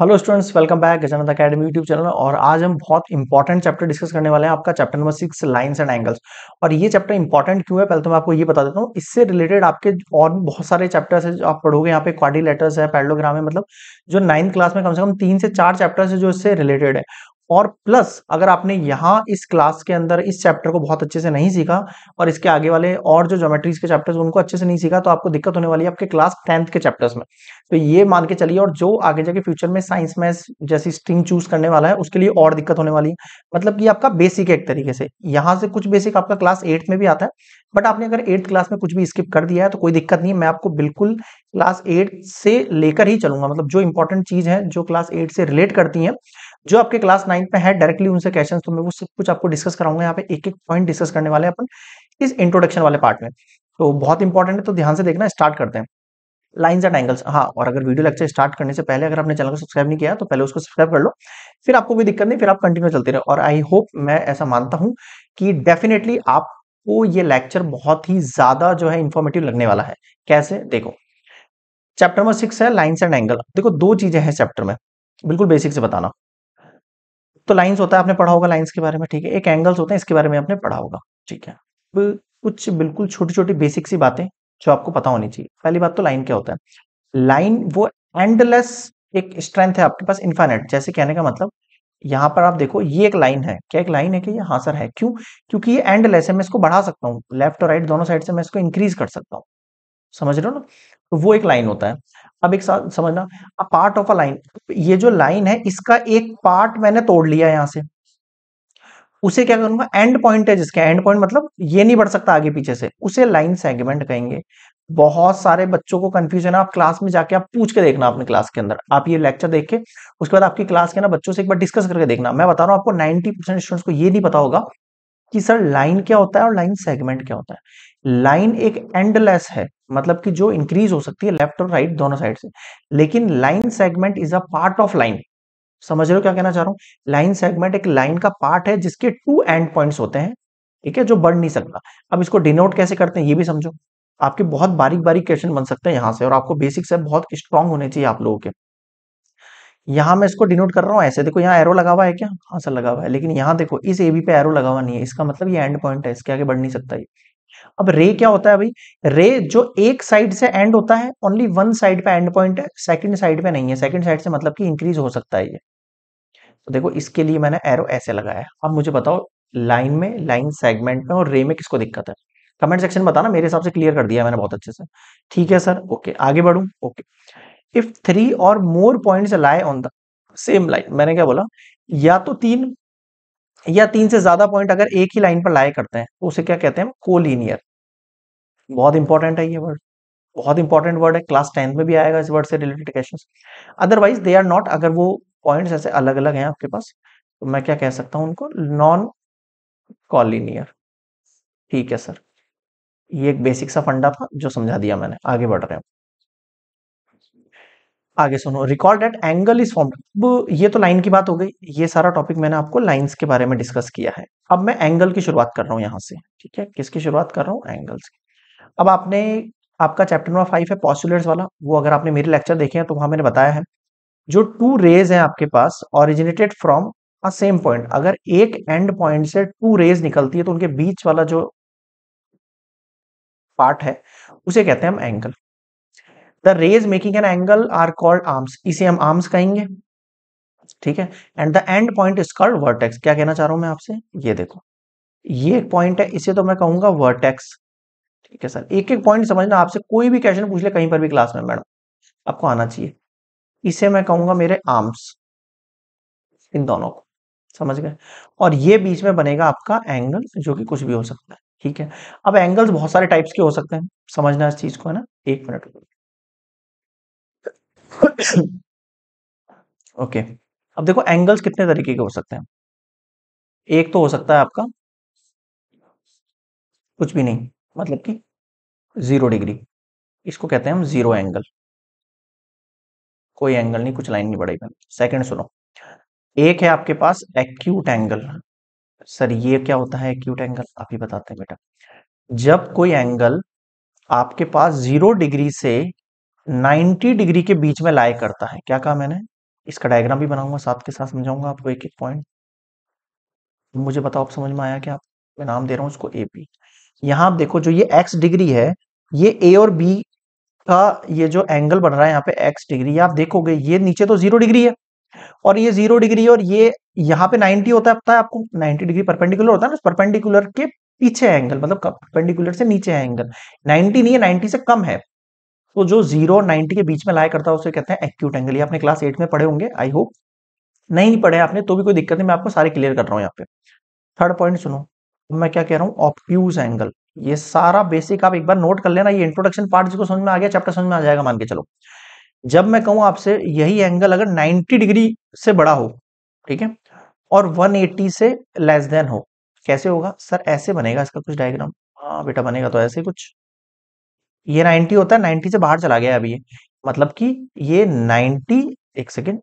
Hello students welcome back Gajanand academy YouTube channel और आज हम बहुत इंपॉर्टेंट चैप्टर डिस्कस करने वाले हैं आपका chapter number six lines and angles और ये चैप्टर इंपॉर्टेंट क्यों है पहले तो मैं आपको ये बता देता हूँ इससे रिलेटेड आपके और बहुत सारे चैप्टर्स है जो आप पढ़ोगे यहाँ पे क्वाडी लेटर्स है पैडलोग्राम है मतलब जो नाइन्थ क्लास में कम से कम तीन से चार चैप्टर्स है जो इससे रिलेटेड है और प्लस अगर आपने यहाँ इस क्लास के अंदर इस चैप्टर को बहुत अच्छे से नहीं सीखा और इसके आगे वाले और जो ज्योमेट्रीज के चैप्टर्स उनको अच्छे से नहीं सीखा तो आपको दिक्कत होने वाली है आपके क्लास टेंथ के चैप्टर्स में तो ये मान के चलिए और जो आगे जाके फ्यूचर में साइंस मैथ जैसी स्ट्रीम चूज करने वाला है उसके लिए और दिक्कत होने वाली है मतलब कि आपका बेसिक है एक तरीके से यहाँ से कुछ बेसिक आपका क्लास एट्थ में भी आता है बट आपने अगर एट्थ क्लास में कुछ भी स्किप कर दिया है तो कोई दिक्कत नहीं मैं आपको बिल्कुल क्लास एट से लेकर ही चलूंगा मतलब जो इंपॉर्टेंट चीज है जो क्लास एट से रिलेट करती है जो आपके क्लास नाइन्थ में है डायरेक्टली उनसे क्वेश्चन तो मैं वो सब कुछ आपको डिस्कस कराऊंगा यहाँ पे एक एक पॉइंट डिस्कस करने वाले अपन इस इंट्रोडक्शन वाले पार्ट में तो बहुत इंपॉर्टेंट है तो ध्यान से देखना स्टार्ट करते हैं लाइन्स एंड एंगल्स हाँ और अगर वीडियो लेक्चर स्टार्ट करने से पहले अगर आपने चैनल को सब्सक्राइब नहीं किया तो पहले उसको सब्सक्राइब कर लो फिर आपको कोई दिक्कत नहीं फिर आप कंटिन्यू चलते रहे और आई होप मैं ऐसा मानता हूँ कि डेफिनेटली आपको ये लेक्चर बहुत ही ज्यादा जो है इन्फॉर्मेटिव लगने वाला है कैसे देखो चैप्टर नंबर सिक्स है लाइन्स एंड एंगल देखो दो चीजें हैं चैप्टर में बिल्कुल बेसिक से बताना तो लाइन्स होता है आपने पढ़ा होगा लाइन्स के बारे में ठीक है एक एंगल्स होता है इसके बारे में आपने पढ़ा होगा ठीक है अब कुछ बिल्कुल छोटी छोटी बेसिक सी बातें जो आपको पता होनी चाहिए पहली बात तो लाइन क्या होता है लाइन वो एंडलेस एक स्ट्रेंथ है आपके पास इन्फाइनेट जैसे कहने का मतलब यहाँ पर आप देखो ये एक लाइन है क्या एक लाइन है कि ये हाँ सर है क्यों क्योंकि ये एंडलेस है मैं इसको बढ़ा सकता हूँ लेफ्ट और राइट दोनों साइड से मैं इसको इंक्रीज कर सकता हूँ समझ रहे हो ना तो वो एक लाइन होता है अब एक साथ समझना a part of a line ये जो लाइन है इसका एक पार्ट मैंने तोड़ लिया यहां से उसे क्या करूंगा एंड पॉइंट है जिसके एंड पॉइंट मतलब ये नहीं बढ़ सकता आगे पीछे से उसे लाइन सेगमेंट कहेंगे बहुत सारे बच्चों को कंफ्यूजन है आप क्लास में जाके आप पूछ के देखना अपने क्लास के अंदर आप ये लेक्चर देख के उसके बाद आपकी क्लास के ना बच्चों से एक बार डिस्कस करके देखना मैं बता रहा हूं आपको नाइनटी परसेंट स्टूडेंट्स को ये नहीं पता होगा कि सर लाइन क्या होता है और लाइन सेगमेंट क्या होता है लाइन एक एंडलेस है मतलब कि जो इंक्रीज हो सकती है लेफ्ट और राइट दोनों साइड से लेकिन line segment is a part of line समझ रहे हो क्या कहना चाह रहा हूं लाइन सेगमेंट एक लाइन का पार्ट है जिसके टू एंड पॉइंट्स होते हैं ठीक है जो बढ़ नहीं सकता अब इसको डिनोट कैसे करते हैं ये भी समझो आपके बहुत बारीक बारीक क्वेश्चन बन सकते हैं यहाँ से और आपको बेसिक से बहुत स्ट्रांग होने चाहिए आप लोगों के यहाँ मैं इसको डिनोट कर रहा हूँ ऐसे देखो यहाँ एरो लगा हुआ है क्या हाँ सर लगा हुआ है लेकिन यहाँ देखो इस एबी पे एरो लगा हुआ नहीं है इसका मतलब ये एंड पॉइंट है इसके आगे बढ़ नहीं सकता ये अब रे क्या होता है भाई रे जो एक साइड से एंड होता है ओनली वन साइड पे एंड पॉइंट है सेकंड साइड पे नहीं है सेकंड साइड से मतलब कि इंक्रीज हो सकता है ये तो देखो इसके लिए मैंने एरो ऐसे लगाया अब मुझे बताओ लाइन में लाइन सेगमेंट में और रे में किसको दिक्कत है कमेंट सेक्शन में बताना मेरे हिसाब से क्लियर कर दिया मैंने बहुत अच्छे से ठीक है सर ओके आगे बढ़ू okay if three or more point lie on the same line मैंने क्या बोला या तो तीन या तीन से ज्यादा पॉइंट अगर एक ही लाइन पर लाए करते हैं तो उसे क्या कहते हैं कोलिनियर बहुत इंपॉर्टेंट है ये वर्ड बहुत इंपॉर्टेंट वर्ड है क्लास टेंथ में भी आएगा इस वर्ड से related question otherwise they are not अगर वो पॉइंट्स ऐसे अलग अलग हैं आपके पास तो मैं क्या कह सकता हूं उनको नॉन कॉलिनियर ठीक है सर ये एक बेसिक सा फंडा था जो समझा दिया मैंने आगे बढ़ रहे हैं आगे सुनो record at angle is form अब ये तो लाइन की बात हो गई ये सारा टॉपिक मैंने आपको लाइन के बारे में डिस्कस किया है अब मैं एंगल की शुरुआत कर रहा हूँ यहाँ से ठीक है किसकी शुरुआत कर रहा हूँ एंगल्स की अब आपने आपका चैप्टर नंबर फाइव है पॉस्टुलेट्स वाला वो अगर आपने मेरे लेक्चर देखे हैं तो वहां मैंने बताया है जो टू रेज हैं आपके पास originated from a same point अगर एक एंड पॉइंट से टू रेज निकलती है तो उनके बीच वाला जो पार्ट है उसे कहते हैं हम angle the rays making an angle are called arms इसे हम आर्म्स कहेंगे ठीक है and the end point is called vertex क्या कहना चाह रहा हूं मैं आपसे ये देखो ये एक पॉइंट है इसे तो मैं कहूंगा वर्टेक्स ठीक है सर एक एक पॉइंट समझना आपसे कोई भी क्वेश्चन पूछ ले कहीं पर भी क्लास में मैडम आपको आना चाहिए इसे मैं कहूंगा मेरे आर्म्स इन दोनों को समझ गए और ये बीच में बनेगा आपका एंगल जो कि कुछ भी हो सकता है ठीक है अब एंगल्स बहुत सारे टाइप्स के हो सकते हैं समझना इस चीज को है ना एक मिनट ओके okay. अब देखो एंगल्स कितने तरीके के हो सकते हैं एक तो हो सकता है आपका कुछ भी नहीं मतलब कि जीरो डिग्री इसको कहते हैं हम जीरो एंगल कोई एंगल नहीं कुछ लाइन नहीं बढ़ेगा सेकंड सुनो एक है आपके पास एक्यूट एंगल सर ये क्या होता है एक्यूट एंगल आप ही बताते हैं बेटा जब कोई एंगल आपके पास जीरो डिग्री से 90 डिग्री के बीच में लाए करता है क्या कहा मैंने इसका डायग्राम भी बनाऊंगा साथ के साथ समझाऊंगा आपको एक एक पॉइंट मुझे बताओ आप समझ में आया क्या मैं नाम दे रहा हूँ उसको ए बी यहाँ आप देखो जो ये एक्स डिग्री है ये ए और बी का ये जो एंगल बन रहा है यहाँ पे एक्स डिग्री आप देखोगे ये नीचे तो जीरो डिग्री है और ये जीरो डिग्री और ये यहाँ पे नाइनटी होता है पता है आपको नाइनटी डिग्री परपेंडिकुलर होता है ना परपेंडिकुलर के पीछे एंगल मतलब परपेंडिकुलर से नीचे है एंगल नाइनटी नहीं है नाइनटी से कम है तो जो जीरो और के बीच में लाया करता है उसे कहते हैं एक्यूट एंगल ये आपने क्लास एट में पढ़े होंगे आई होप नहीं पढ़े आपने तो भी कोई दिक्कत नहीं मैं आपको सारे क्लियर कर रहा हूँ यहाँ पे थर्ड पॉइंट सुनो मैं क्या कह रहा हूँ ऑप्यूज एंगल ये सारा बेसिक आप एक बार नोट कर लेना ये इंट्रोडक्शन पार्ट जिसको समझ में आ गया चैप्टर समझ में आ जाएगा मान के चलो जब मैं कहूँ आपसे यही एंगल अगर 90 डिग्री से बड़ा हो ठीक है और 180 से लेस देन हो कैसे होगा सर ऐसे बनेगा इसका कुछ डायग्राम हाँ बेटा बनेगा तो ऐसे कुछ ये 90 होता है 90 से बाहर चला गया अभी ये मतलब कि ये 90 एक सेकेंड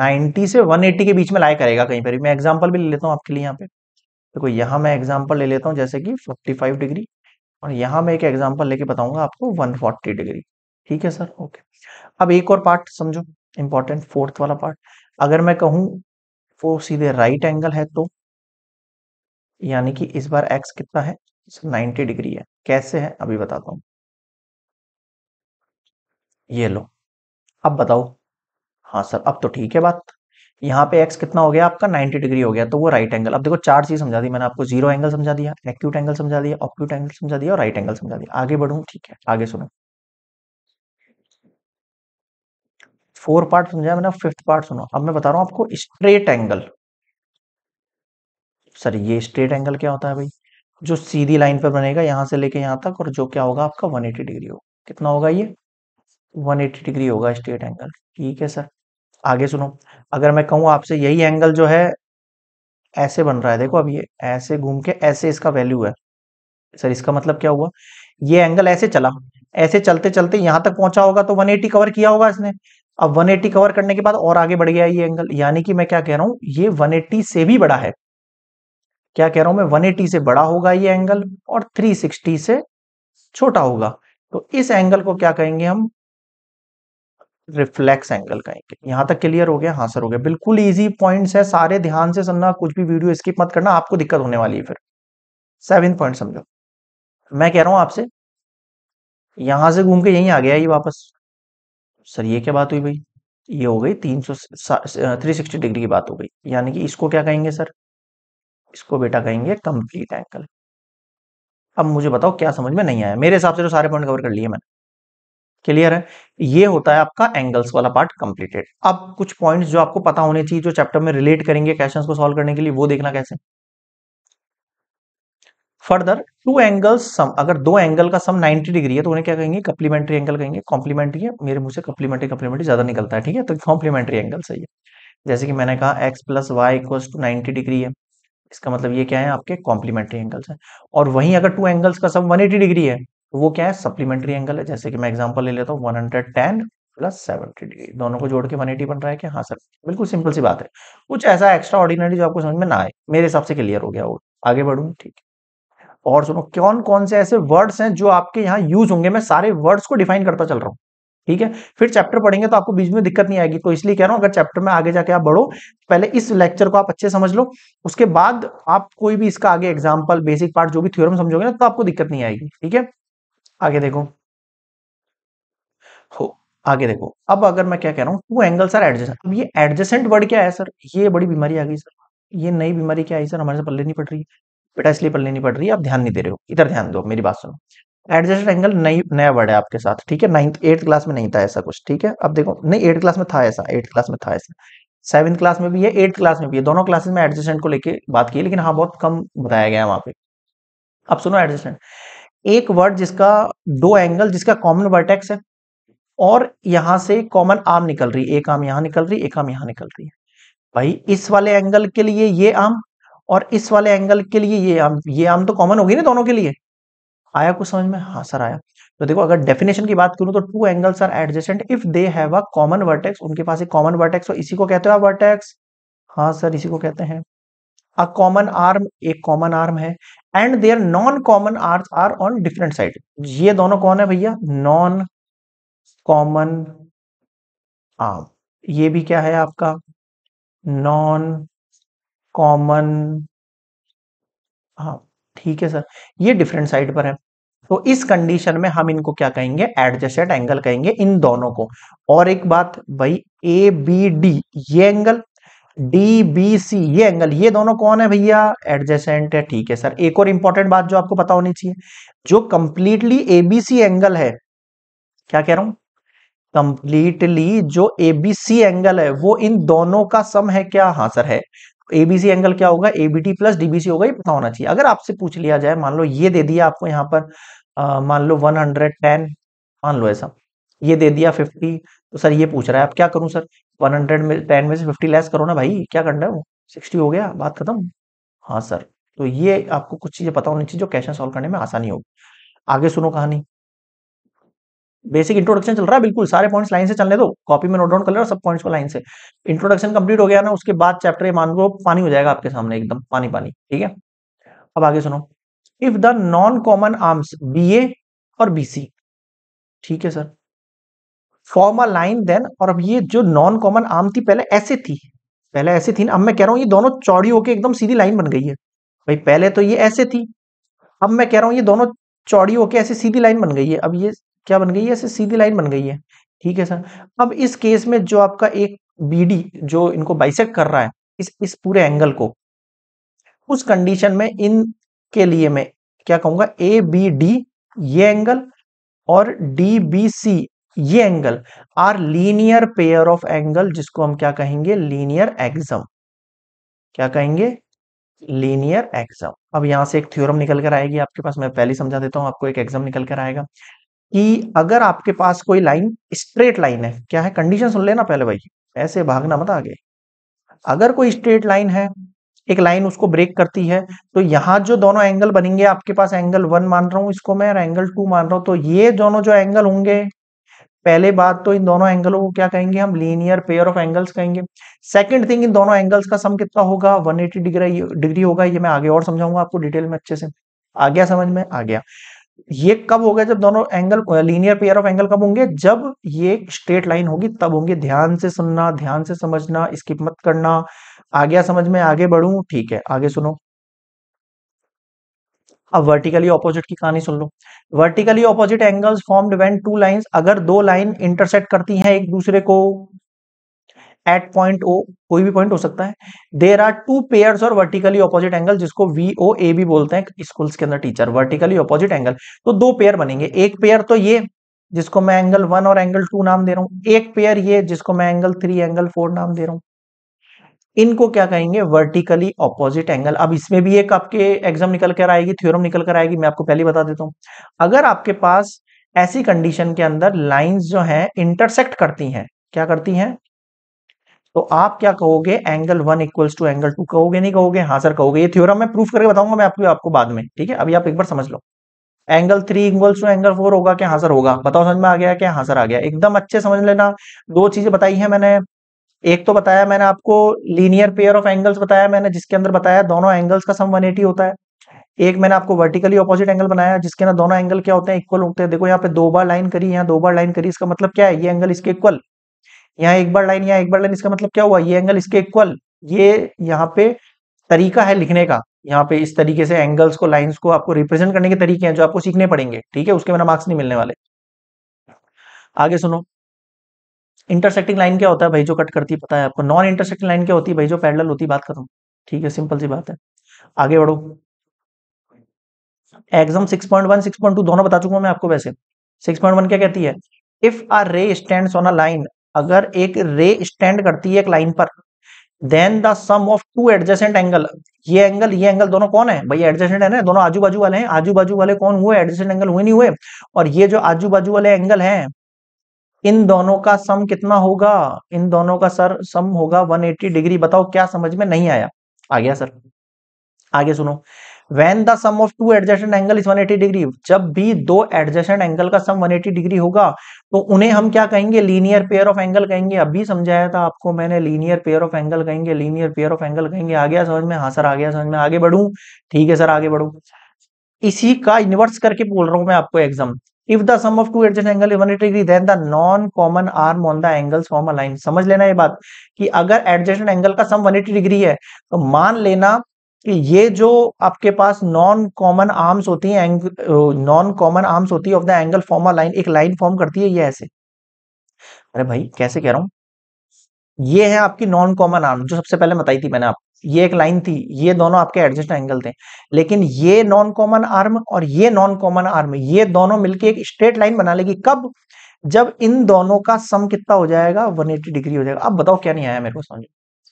90 से 180 के बीच में लाया करेगा कहीं पर मैं एग्जांपल भी ले लेता हूँ आपके लिए यहाँ पे देखो तो यहाँ मैं एग्जांपल ले लेता हूँ जैसे कि फाइव डिग्री और यहाँ मैं एक एग्जांपल लेके बताऊंगा आपको 140 डिग्री ठीक है सर ओके अब एक और पार्ट समझो इंपॉर्टेंट फोर्थ वाला पार्ट अगर मैं कहूँ वो सीधे राइट एंगल है तो यानी कि इस बार एक्स कितना है नाइन्टी डिग्री है कैसे है अभी बताता हूं ये लो अब बताओ हाँ सर अब तो ठीक है बात यहाँ पे एक्स कितना हो गया आपका 90 डिग्री हो गया तो वो राइट एंगल अब देखो चार चीज समझा दी मैंने आपको जीरो एंगल समझा दिया एक्यूट एंगल समझा दिया ऑप्यूट एंगल समझा दिया और राइट एंगल समझा दिया आगे बढ़ू ठीक है आगे सुनो फोर पार्ट समझाया मैंने फिफ्थ पार्ट सुनो अब मैं बता रहा हूँ आपको स्ट्रेट एंगल सर ये स्ट्रेट एंगल क्या होता है भाई जो सीधी लाइन पर बनेगा यहाँ से लेके यहाँ तक और जो क्या होगा आपका 180 डिग्री होगा कितना होगा ये 180 डिग्री होगा स्ट्रेट एंगल ठीक है सर आगे सुनो अगर मैं कहूँ आपसे यही एंगल जो है ऐसे बन रहा है देखो अब ये ऐसे घूम के ऐसे इसका वैल्यू है सर इसका मतलब क्या हुआ ये एंगल ऐसे चला ऐसे चलते चलते यहां तक पहुंचा होगा तो 180 कवर किया होगा इसने अब 180 कवर करने के बाद और आगे बढ़ गया ये एंगल यानी कि मैं क्या कह रहा हूँ ये 180 से भी बड़ा है क्या कह रहा हूं मैं 180 से बड़ा होगा ये एंगल और 360 से छोटा होगा तो इस एंगल को क्या कहेंगे हम रिफ्लेक्स एंगल कहेंगे यहां तक क्लियर हो गया हाँ सर हो गया बिल्कुल इजी पॉइंट्स है सारे ध्यान से सुनना कुछ भी वीडियो स्किप मत करना आपको दिक्कत होने वाली है फिर सेवन पॉइंट समझो मैं कह रहा हूं आपसे यहां से घूम के यहीं आ गया ये वापस सर ये क्या बात हुई भाई ये हो गई तीन सौ थ्री सिक्सटी डिग्री की बात हो गई यानी कि इसको क्या कहेंगे सर इसको बेटा कहेंगे कंप्लीट एंगल अब मुझे बताओ क्या समझ में नहीं आया मेरे हिसाब से तो सारे पॉइंट कवर कर लिए मैंने क्लियर है ये होता है आपका एंगल्स वाला पार्ट कंप्लीटेड अब कुछ पॉइंट्स जो आपको पता होने चाहिए जो चैप्टर में रिलेट करेंगे क्वेश्चंस को सॉल्व करने के लिए वो देखना कैसे फर्दर टू एंगल्स सम अगर दो एंगल का सम 90 डिग्री है तो उन्हें क्या कहेंगे कप्लीमेंट्री एंगल कहेंगे कॉम्प्लीमेंट्री है मेरे मुझे से कप्लीमेंट्री ज्यादा निकलता है ठीक है तो कॉम्प्लीमेंट्री एंगल सही है जैसे कि मैंने कहा X plus Y equals to ninety degree है इसका मतलब ये क्या है आपके कॉम्प्लीमेंट्री एंगल्स हैं और वहीं अगर टू एंगल्स का सब 180 डिग्री है तो वो क्या है सप्लीमेंट्री एंगल है जैसे कि मैं एग्जांपल ले लेता हूँ 110 प्लस 70 डिग्री दोनों को जोड़ के 180 बन रहा है कि हाँ सर बिल्कुल सिंपल सी बात है कुछ ऐसा एक्स्ट्रा ऑर्डिनरी जो आपको समझ में ना आए मेरे हिसाब से क्लियर हो गया वो आगे बढ़ू ठीक और सुनो कौन कौन से ऐसे वर्ड्स हैं जो आपके यहाँ यूज होंगे मैं सारे वर्ड्स को डिफाइन करता चल रहा हूँ ठीक है फिर चैप्टर पढ़ेंगे तो आपको बीच में दिक्कत नहीं आएगी तो इसलिए कह रहा हूं अगर चैप्टर में आगे जाके आप बढ़ो पहले इस लेक्चर को आप अच्छे समझ लो उसके बाद आप कोई भी इसका आगे एग्जाम्पल बेसिक पार्ट जो भी थ्योरम समझोगे ना तो आपको दिक्कत नहीं आएगी ठीक है आगे देखो हो आगे देखो अब अगर मैं क्या कह रहा हूँ टू एंगल सर एडजेसेंट अब ये एडजेसेंट वर्ड क्या है सर ये बड़ी बीमारी आ गई सर ये नई बीमारी क्या आई सर हमारे से पल्ले नहीं पड़ रही है बेटा इसलिए पल्ले नहीं पड़ रही है आप ध्यान नहीं दे रहे हो इधर ध्यान दो मेरी बात सुनो एडजस्टेड एंगल नहीं नया वर्ड है आपके साथ ठीक है नाइन्थ एट्थ क्लास में नहीं था ऐसा कुछ ठीक है अब देखो नहीं एट्थ क्लास में था ऐसा एट्थ क्लास में था ऐसा सेवन्थ क्लास में भी है एट्थ क्लास में भी है दोनों क्लासेस में एडजस्टेंट को लेके बात की लेकिन हाँ बहुत कम बताया गया है वहां पे अब सुनो एडजस्टेंट एक वर्ड जिसका दो एंगल जिसका कॉमन वर्टेक्स है और यहां से कॉमन आर्म निकल रही है एक आर्म यहां निकल रही है एक आर्म यहां निकल रही है भाई इस वाले एंगल के लिए ये आर्म और इस वाले एंगल के लिए ये आर्म ये आर्म तो कॉमन होगी ना दोनों के लिए आया कुछ समझ में हाँ सर आया तो देखो अगर डेफिनेशन की बात करूं तो two angles are adjacent if they have a common vertex उनके पास एक कॉमन वर्टेक्स हो इसी को कहते हो आप वर्टेक्स हाँ सर इसी को कहते हैं अ कॉमन आर्म एक कॉमन आर्म है and they are non common arm are on different side ये दोनों कौन है भैया नॉन कॉमन आर्म ये भी क्या है आपका नॉन कॉमन आर्म ठीक है सर ये डिफरेंट साइड पर है तो इस कंडीशन में हम इनको क्या कहेंगे एडजस्टेड एंगल कहेंगे इन दोनों को और एक बात भाई ए बी डी ये एंगल डी बी सी ये एंगल ये दोनों कौन है भैया एडजस्टेंट है ठीक है सर एक और इंपॉर्टेंट बात जो आपको पता होनी चाहिए जो कंप्लीटली एबीसी एंगल है क्या कह रहा हूं कंप्लीटली जो एबीसी एंगल है वो इन दोनों का सम है क्या हाँ सर है एबीसी एंगल क्या होगा एबीटी प्लस डीबीसी होगा ये पता होना चाहिए अगर आपसे पूछ लिया जाए मान लो ये दे दिया आपको यहाँ पर मान लो 110 मान लो ऐसा ये दे दिया 50 तो सर ये पूछ रहा है आप क्या करूं सर 110 में 10 में से 50 लेस करो ना भाई क्या करना है वो 60 हो गया बात खत्म हाँ सर तो ये आपको कुछ चीजें पता होनी चाहिए जो क्वेश्चन सोल्व करने में आसानी होगी आगे सुनो कहानी बेसिक इंट्रोडक्शन चल रहा है बिल्कुल सारे पॉइंट्स लाइन से चलने दो कॉपी में नोट डाउन कर लेना सब पॉइंट्स को लाइन से इंट्रोडक्शन कंप्लीट हो गया ना उसके बाद चैप्टर ये मान लो पानी हो जाएगा आपके सामने एकदम पानी पानी ठीक है अब आगे सुनो if the non common arms B A और बी सी ठीक है sir form a line then और अब ये जो नॉन कॉमन आर्म थी पहले ऐसे थी पहले ऐसे थी अब मैं कह रहा हूँ ये दोनों चौड़ी होकर एकदम सीधी लाइन बन गई है भाई पहले तो ये ऐसे थी अब मैं कह रहा हूँ ये दोनों चौड़ी होकर ऐसे सीधी लाइन बन गई है अब ये क्या बन गई है ऐसे सीधी लाइन बन गई है ठीक है सर अब इस केस में जो आपका एक बीडी जो इनको बाइसेक कर रहा है इस इस पूरे एंगल को उस कंडीशन में इन के लिए मैं क्या कहूंगा ए बी डी ये एंगल और डी बी सी ये angle are linear pair of angle जिसको हम क्या कहेंगे लीनियर एग्जम क्या कहेंगे लीनियर एग्जम अब यहां से एक थ्योरम निकल कर आएगी आपके पास मैं पहले समझा देता हूं आपको एक एग्जाम निकल कर आएगा कि अगर आपके पास कोई लाइन स्ट्रेट लाइन है क्या है कंडीशन सुन लेना पहले भाई ऐसे भागना मत आगे अगर कोई स्ट्रेट लाइन है एक लाइन उसको ब्रेक करती है तो यहां जो दोनों एंगल बनेंगे आपके पास एंगल वन मान रहा हूं इसको मैं एंगल टू मान रहा हूं तो ये दोनों जो एंगल होंगे पहले बात तो इन दोनों एंगलों को क्या कहेंगे हम लीनियर पेयर ऑफ एंगल्स कहेंगे सेकंड थिंग इन दोनों एंगल्स का सम कितना होगा 180 डिग्री डिग्री होगा ये मैं आगे और समझाऊंगा आपको डिटेल में अच्छे से आ गया समझ में आ गया ये कब होगा जब दोनों angle linear pair of angle कब होंगे जब ये स्ट्रेट लाइन होगी तब होंगे ध्यान से सुनना ध्यान से समझना स्किप मत करना आ गया समझ में आगे बढ़ू ठीक है आगे सुनो अब वर्टिकली ऑपोजिट की कहानी सुन लो vertically opposite angles formed when two lines अगर दो लाइन इंटरसेक्ट करती हैं एक दूसरे को एट पॉइंट ओ कोई भी पॉइंट हो सकता है देर आर टू पेयर और वर्टिकली ऑपोजिट एंगल जिसको वी ओ ए भी बोलते हैं स्कूल्स के अंदर टीचर वर्टिकली ऑपोजिट एंगल तो दो पेयर बनेंगे एक पेयर तो ये जिसको मैं एंगल वन और एंगल टू नाम दे रहा हूं एक पेयर ये जिसको मैं एंगल थ्री एंगल फोर नाम दे रहा हूं इनको क्या कहेंगे वर्टिकली ऑपोजिट एंगल अब इसमें भी एक आपके एग्जाम निकल कर आएगी थ्योरम निकल कर आएगी मैं आपको पहले बता देता हूं अगर आपके पास ऐसी कंडीशन के अंदर लाइंस जो हैं इंटरसेक्ट करती हैं क्या करती हैं तो आप क्या कहोगे angle one equals to angle two कहोगे नहीं कहोगे हाँ सर कहोगे ये थ्योरम मैं प्रूफ करके बताऊंगा मैं आपको आपको बाद में ठीक है अभी आप एक बार समझ लो angle three equals to angle four होगा क्या हाँ सर होगा बताओ समझ में आ गया क्या हाँ सर आ गया एकदम अच्छे समझ लेना दो चीजें बताई है मैंने एक तो बताया मैंने आपको लीनियर पेयर ऑफ एंगल्स बताया मैंने जिसके अंदर बताया दोनों एंगल्स का सम 180 होता है एक मैंने आपको वर्टिकली ऑपोजिट एंगल बनाया जिसके अंदर दोनों एंगल क्या होते हैं इक्वल होते हैं देखो यहाँ पे दो बार लाइन करी यहाँ दो बार लाइन करी इसका मतलब क्या है ये एंगल इसके इक्वल यहाँ एक बार लाइन यहाँ एक बार लाइन इसका मतलब क्या हुआ ये एंगल इसके इक्वल ये यहाँ पे तरीका है लिखने का यहाँ पे इस तरीके से एंगल्स को लाइंस को आपको रिप्रेजेंट करने के तरीके हैं जो आपको सीखने पड़ेंगे ठीक है उसके बिना मार्क्स नहीं मिलने वाले आगे सुनो इंटरसेक्टिंग लाइन क्या होता है भाई जो कट करती पता है आपको नॉन इंटरसेक्टिंग लाइन क्या होती है भाई जो पैरेलल होती बात करूं ठीक है सिंपल सी बात है आगे बढ़ो एग्जाम 6.1 6.2 दोनों बता चुका हूं मैं आपको वैसे 6.1 क्या कहती है इफ आ रे स्टैंड्स ऑन अ लाइन अगर एक रे स्टैंड करती है एक लाइन पर then the sum of two adjacent angle ये एंगल ये एंगल दोनों कौन है भाई एडजेसेंट है ना दोनों आजू बाजू वाले हैं आजू बाजू वाले कौन हुए एडजेसेंट एंगल हुए नहीं हुए और ये जो आजू बाजू वाले एंगल हैं इन दोनों का सम कितना होगा इन दोनों का सर सम होगा 180 डिग्री बताओ क्या समझ में नहीं आया आ गया सर आगे सुनो when the sum of two adjacent angle is 180 degree जब भी दो एडजस्टेंट एंगल का सम 180 डिग्री होगा तो उन्हें हम क्या कहेंगे लीनियर पेयर ऑफ एंगल कहेंगे अभी समझाया था आपको मैंने लीनियर पेयर ऑफ एंगल कहेंगे लीनियर पेयर ऑफ एंगल कहेंगे आ गया समझ में हाँ सर आ गया समझ में आगे बढ़ू ठीक है सर आगे बढ़ू इसी का इन्वर्स करके बोल रहा हूं मैं आपको exam if the sum of two adjacent angle is 180 degree then the non common arm on the angles form a line समझ लेना ये बात कि अगर एडजस्टेंट एंगल का सम 180 डिग्री है तो मान लेना ये जो आपके पास नॉन कॉमन आर्म्स होती है नॉन कॉमन आर्म्स होती है of the angle form a line एक लाइन फॉर्म करती है ये ऐसे अरे भाई कैसे कह रहा हूं ये है आपकी नॉन कॉमन आर्म जो सबसे पहले बताई थी मैंने आप ये एक लाइन थी ये दोनों आपके एडजस्ट एंगल थे लेकिन ये नॉन कॉमन आर्म और ये नॉन कॉमन आर्म ये दोनों मिलके एक स्ट्रेट लाइन बना लेगी कब जब इन दोनों का सम कितना हो जाएगा 180 डिग्री हो जाएगा अब बताओ क्या नहीं आया मेरे को समझ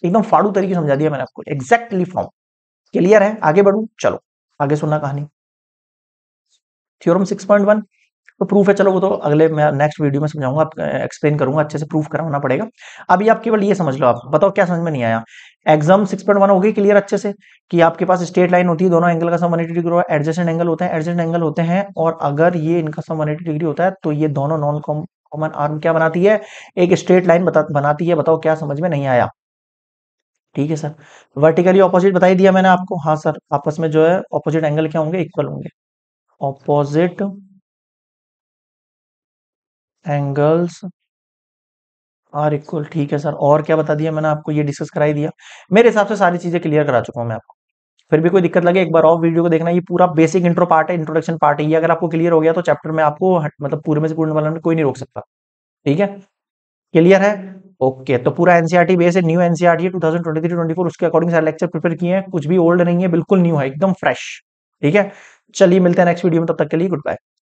एकदम फाड़ू तरीके समझा दिया मैंने आपको एग्जैक्टली फॉर्म क्लियर है आगे बढ़ू चलो आगे सुनना कहानी थियोरम सिक्स पॉइंट वन तो प्रूफ है चलो वो तो अगले मैं नेक्स्ट वीडियो में समझाऊंगा एक्सप्लेन करूंगा अच्छे से प्रूफ कराना पड़ेगा अभी आप केवल ये समझ लो आप बताओ क्या समझ में नहीं आया एग्जाम 6.1 हो गई क्लियर अच्छे से कि आपके पास स्ट्रेट लाइन होती है दोनों एंगल का सम 180 डिग्री एडजस्टेंट एंगल होते हैं एडजस्टेंट एंगल होते हैं और अगर ये इनका सम 180 डिग्री होता है तो ये दोनों नॉन कॉमन आर्म क्या बनाती है एक स्ट्रेट लाइन बनाती है बताओ क्या समझ में नहीं आया ठीक है सर वर्टिकली ऑपोजिट बताई दिया मैंने आपको हाँ सर आपस में जो है ऑपोजिट एंगल क्या होंगे इक्वल होंगे ऑपोजिट एंगल्स आर इक्वल ठीक है सर और क्या बता दिया मैंने आपको ये डिस्कस कराई दिया मेरे हिसाब से सारी चीजें क्लियर करा चुका हूं मैं आपको फिर भी कोई दिक्कत लगे एक बार और वीडियो को देखना ये पूरा बेसिक इंट्रो पार्ट है इंट्रोडक्शन पार्ट है ये अगर आपको क्लियर हो गया तो चैप्टर में आपको मतलब पूरे में से पूर्ण वाला में कोई नहीं रोक सकता ठीक है क्लियर है ओके तो पूरा एनसीआरटी बेस e e है new NCERT three twenty four उसके अकॉर्डिंग सारे लेक्चर प्रिपेयर किए हैं कुछ भी ओल्ड नहीं है बिल्कुल न्यू है एकदम फ्रेश ठीक है चलिए मिलते हैं नेक्स्ट वीडियो में तब तक के लिए गुड बाय